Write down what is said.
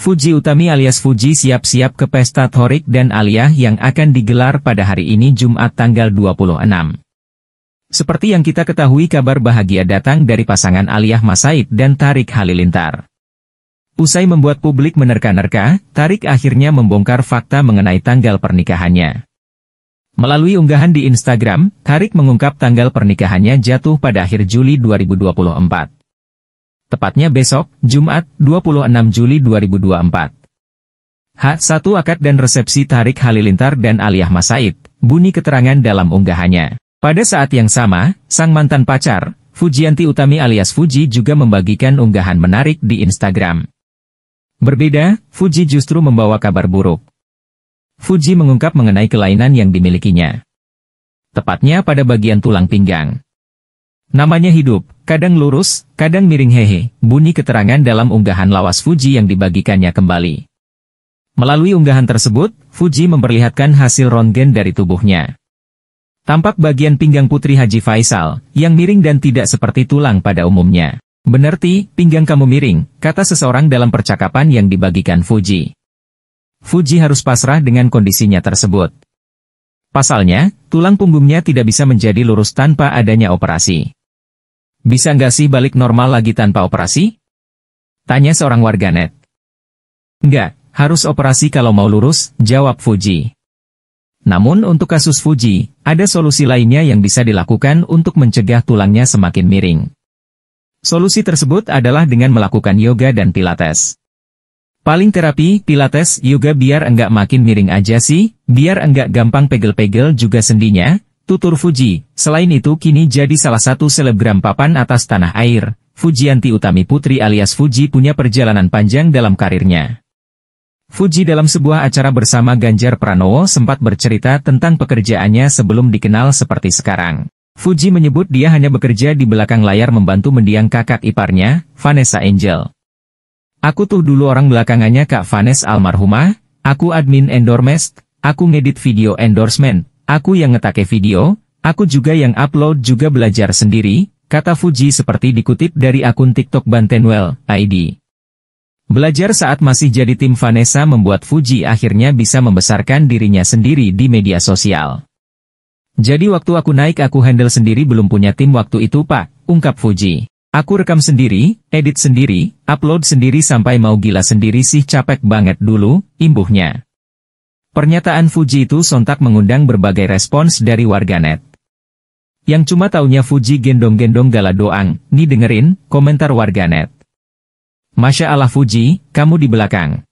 Fuji Utami alias Fuji siap-siap ke pesta Torik dan Aliyah yang akan digelar pada hari ini Jumat tanggal 26. Seperti yang kita ketahui kabar bahagia datang dari pasangan Aliyah Masaid dan Tarik Halilintar. Usai membuat publik menerka-nerka, Tarik akhirnya membongkar fakta mengenai tanggal pernikahannya. Melalui unggahan di Instagram, Tarik mengungkap tanggal pernikahannya jatuh pada akhir Juli 2024. Tepatnya besok, Jumat, 26 Juli 2024. H1 Akad dan Resepsi Tarik Halilintar dan Aliyah Masaid, bunyi keterangan dalam unggahannya. Pada saat yang sama, sang mantan pacar, Fujianti Utami alias Fuji juga membagikan unggahan menarik di Instagram. Berbeda, Fuji justru membawa kabar buruk. Fuji mengungkap mengenai kelainan yang dimilikinya. Tepatnya pada bagian tulang pinggang. Namanya hidup, Kadang lurus, kadang miring hehe, bunyi keterangan dalam unggahan lawas Fuji yang dibagikannya kembali. Melalui unggahan tersebut, Fuji memperlihatkan hasil rontgen dari tubuhnya. Tampak bagian pinggang Putri Haji Faisal, yang miring dan tidak seperti tulang pada umumnya. Benar pinggang kamu miring, kata seseorang dalam percakapan yang dibagikan Fuji. Fuji harus pasrah dengan kondisinya tersebut. Pasalnya, tulang punggungnya tidak bisa menjadi lurus tanpa adanya operasi. Bisa nggak sih balik normal lagi tanpa operasi? Tanya seorang warganet. Nggak, harus operasi kalau mau lurus, jawab Fuji. Namun untuk kasus Fuji, ada solusi lainnya yang bisa dilakukan untuk mencegah tulangnya semakin miring. Solusi tersebut adalah dengan melakukan yoga dan pilates. Paling terapi, pilates, yoga biar enggak makin miring aja sih, biar enggak gampang pegel-pegel juga sendinya, Tutur Fuji, selain itu kini jadi salah satu selebgram papan atas tanah air, Fujianti Utami Putri alias Fuji punya perjalanan panjang dalam karirnya. Fuji dalam sebuah acara bersama Ganjar Pranowo sempat bercerita tentang pekerjaannya sebelum dikenal seperti sekarang. Fuji menyebut dia hanya bekerja di belakang layar membantu mendiang kakak iparnya, Vanessa Angel. Aku tuh dulu orang belakangannya Kak Vanessa almarhumah, aku admin endormest, aku ngedit video endorsement, Aku yang ngetake video, aku juga yang upload juga belajar sendiri, kata Fuji seperti dikutip dari akun TikTok Bantenwell, ID. Belajar saat masih jadi tim Vanessa membuat Fuji akhirnya bisa membesarkan dirinya sendiri di media sosial. Jadi waktu aku naik aku handle sendiri belum punya tim waktu itu pak, ungkap Fuji. Aku rekam sendiri, edit sendiri, upload sendiri sampai mau gila sendiri sih capek banget dulu, imbuhnya. Pernyataan Fuji itu sontak mengundang berbagai respons dari warganet. Yang cuma taunya Fuji gendong-gendong gala doang, nih dengerin, komentar warganet. Masya Allah Fuji, kamu di belakang.